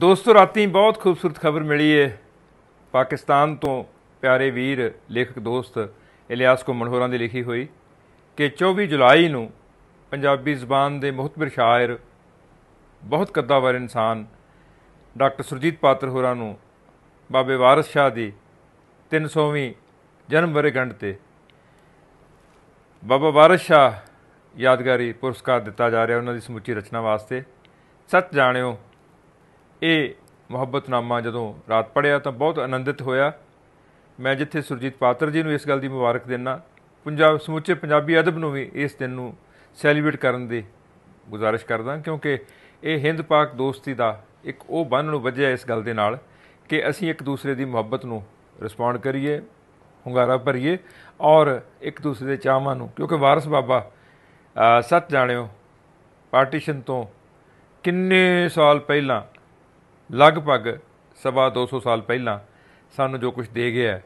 ਦੋਸਤੋ ਰਾਤੀ ਬਹੁਤ ਖੂਬਸੂਰਤ ਖਬਰ ਮਿਲੀ ਏ ਪਾਕਿਸਤਾਨ ਤੋਂ ਪਿਆਰੇ ਵੀਰ ਲੇਖਕ ਦੋਸਤ ਇਲਿਆਸ ਕੋਮਣ ਹੋਰਾਂ ਦੀ ਲਿਖੀ ਹੋਈ ਕਿ 24 ਜੁਲਾਈ ਨੂੰ ਪੰਜਾਬੀ ਜ਼ਬਾਨ ਦੇ ਮੁਖਤਬਰ ਸ਼ਾਇਰ ਬਹੁਤ ਕੱਦਾਵਰ ਇਨਸਾਨ ਡਾਕਟਰ ਸੁਰਜੀਤ ਪਾਤਰ ਹੋਰਾਂ ਨੂੰ ਬਾਬੇ ਵਾਰਿਸ ਸ਼ਾਹ ਦੀ 300ਵੀਂ ਜਨਮ ਵਰੇਗੰਢ ਤੇ ਬਾਬਾ ਵਾਰਿਸ ਸ਼ਾਹ ਯਾਦਗਾਰੀ ਪੁਰਸਕਾਰ ਦਿੱਤਾ ਜਾ ਰਿਹਾ ਉਹਨਾਂ ਦੀ ਸਮੁੱਚੀ ਰਚਨਾ ਵਾਸਤੇ ਸੱਚ ਜਾਣਿਓ ਇਹ ਮੁਹੱਬਤਨਾਮਾ ਜਦੋਂ ਰਾਤ ਪੜਿਆ ਤਾਂ ਬਹੁਤ ਆਨੰਦਿਤ ਹੋਇਆ ਮੈਂ ਜਿੱਥੇ ਸੁਰਜੀਤ ਪਾਤਰ ਜੀ ਨੂੰ ਇਸ ਗੱਲ ਦੀ ਮੁਬਾਰਕ ਦਿੰਨਾ ਪੰਜਾਬ ਸਮੁੱਚੇ ਪੰਜਾਬੀ ਅਦਬ ਨੂੰ ਵੀ ਇਸ ਦਿਨ ਨੂੰ ਸੈਲੀਬ੍ਰੇਟ ਕਰਨ ਦੀ ਗੁਜ਼ਾਰਿਸ਼ ਕਰਦਾ ਕਿਉਂਕਿ ਇਹ ਹਿੰਦ ਪਾਕ ਦੋਸਤੀ ਦਾ ਇੱਕ ਉਹ ਬੰਨ ਨੂੰ ਵਜਿਆ ਇਸ ਗੱਲ ਦੇ ਨਾਲ ਕਿ ਅਸੀਂ ਇੱਕ ਦੂਸਰੇ ਦੀ ਮੁਹੱਬਤ ਨੂੰ ਰਿਸਪੌਂਡ ਕਰੀਏ ਹੁੰਗਾਰਾ ਭਰੀਏ ਔਰ ਇੱਕ ਦੂਸਰੇ ਦੇ ਚਾਹਾਂ ਨੂੰ ਕਿਉਂਕਿ ਵਾਰਿਸ ਬਾਬਾ ਸੱਤ ਜਾਣਿਓ ਪਾਰਟੀਸ਼ਨ ਤੋਂ ਕਿੰਨੇ ਸਾਲ ਪਹਿਲਾਂ ਲਗਭਗ ਸਵਾ 200 ਸਾਲ ਪਹਿਲਾਂ ਸਾਨੂੰ ਜੋ ਕੁਝ ਦੇ ਗਿਆ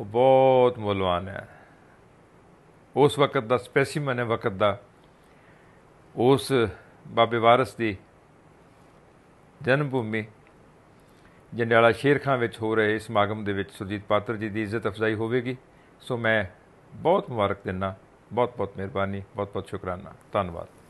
ਉਹ ਬਹੁਤ ਮੁੱਲਵਾਨ ਹੈ ਉਸ ਵਕਤ ਦਾ ਸਪੈਸੀਮਨ ਹੈ ਵਕਤ ਦਾ ਉਸ ਬਾਬੇ ਵਾਰਿਸ ਦੀ ਜਨਮ ਭੂਮੀ ਜੰਡਿਆਲਾ ਸ਼ੇਰਖਾਂ ਵਿੱਚ ਹੋ ਰਹੇ ਸਮਾਗਮ ਦੇ ਵਿੱਚ ਸੁਜੀਤ ਪਾਤਰ ਜੀ ਦੀ ਇੱਜ਼ਤ ਅਫਜ਼ਾਈ ਹੋਵੇਗੀ ਸੋ ਮੈਂ ਬਹੁਤ ਮੁਬਾਰਕ ਦਿੰਨਾ ਬਹੁਤ ਬਹੁਤ ਮਿਹਰਬਾਨੀ ਬਹੁਤ ਬਹੁਤ ਸ਼ੁਕਰਾਨਾ ਧੰਨਵਾਦ